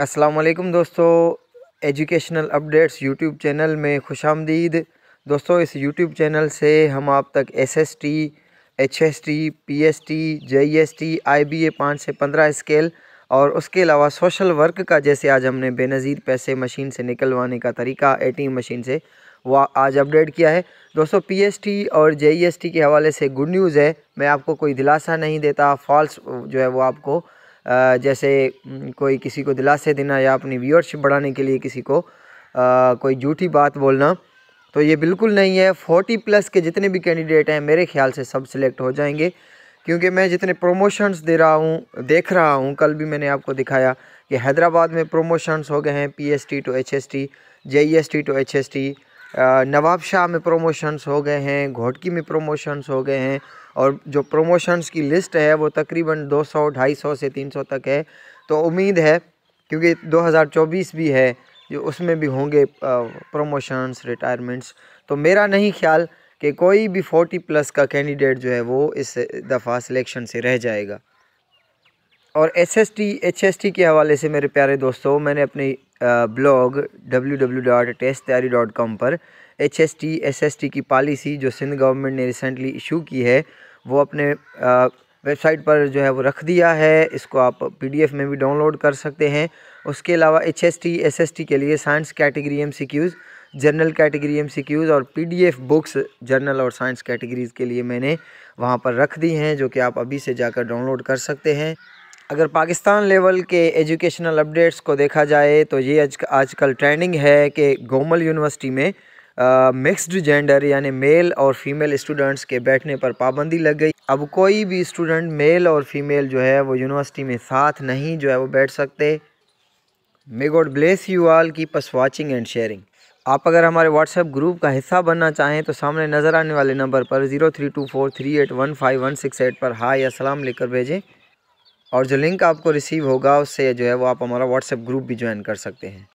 असलम दोस्तों educational updates YouTube channel में खुश आमदीद दोस्तों इस यूट्यूब चैनल से हम आप तक S S T H S T P S T J S T I B A पाँच से पंद्रह स्केल और उसके अलावा सोशल वर्क का जैसे आज हमने बेनज़ीर पैसे मशीन से निकलवाने का तरीका ए मशीन से वह आज अपडेट किया है दोस्तों पीएसटी और जेईएसटी के हवाले से गुड न्यूज़ है मैं आपको कोई दिलासा नहीं देता फॉल्स जो है वो आपको जैसे कोई किसी को दिलासे देना या अपनी व्यूअरशिप बढ़ाने के लिए किसी को कोई झूठी बात बोलना तो ये बिल्कुल नहीं है फोर्टी प्लस के जितने भी कैंडिडेट हैं मेरे ख्याल से सब सिलेक्ट हो जाएंगे क्योंकि मैं जितने प्रोमोशंस दे रहा हूँ देख रहा हूँ कल भी मैंने आपको दिखाया कि हैदराबाद में प्रोमोशंस हो गए हैं PST to HST JEST to HST Nawabshah में प्रोमोशंस हो गए हैं घोटकी में प्रोमोशंस हो गए हैं और जो प्रमोशंस की लिस्ट है वो तकरीबन 200 250 से 300 तक है तो उम्मीद है क्योंकि 2024 भी है जो उसमें भी होंगे प्रमोशंस रिटायरमेंट्स तो मेरा नहीं ख्याल कि कोई भी 40 प्लस का कैंडिडेट जो है वो इस दफ़ा सिलेक्शन से रह जाएगा और S S T H S T के हवाले से मेरे प्यारे दोस्तों मैंने अपने blog W W dot test तैयारी डॉट कॉम पर H S T S S T की पॉलिसी जो सिंध गवर्नमेंट ने रिसेंटली इशू की है वो अपने वेबसाइट पर जो है वो रख दिया है इसको आप एफ़ में भी डाउनलोड कर सकते हैं उसके अलावा H S T S S T के लिए science category M C Qs journal category M C Qs और P D F books journal और साइंस कैटेगरीज़ के लिए मैंने वहाँ पर रख दी हैं जो कि आप अभी से जाकर डाउनलोड कर सकते हैं अगर पाकिस्तान लेवल के एजुकेशनल अपडेट्स को देखा जाए तो ये आज आजकल ट्रेंडिंग है कि गोमल यूनिवर्सिटी में मिक्स्ड जेंडर यानी मेल और फीमेल स्टूडेंट्स के बैठने पर पाबंदी लग गई अब कोई भी स्टूडेंट मेल और फीमेल जो है वो यूनिवर्सिटी में साथ नहीं जो है वो बैठ सकते may God bless you all keep us watching and sharing आप अगर हमारे व्हाट्सएप ग्रुप का हिस्सा बनना चाहें तो सामने नज़र आने वाले नंबर पर zero three two four three eight one five one six eight पर हाई या सलाम लेकर भेजें और जो लिंक आपको रिसीव होगा उससे जो है वो आप हमारा व्हाट्सएप ग्रुप भी ज्वाइन कर सकते हैं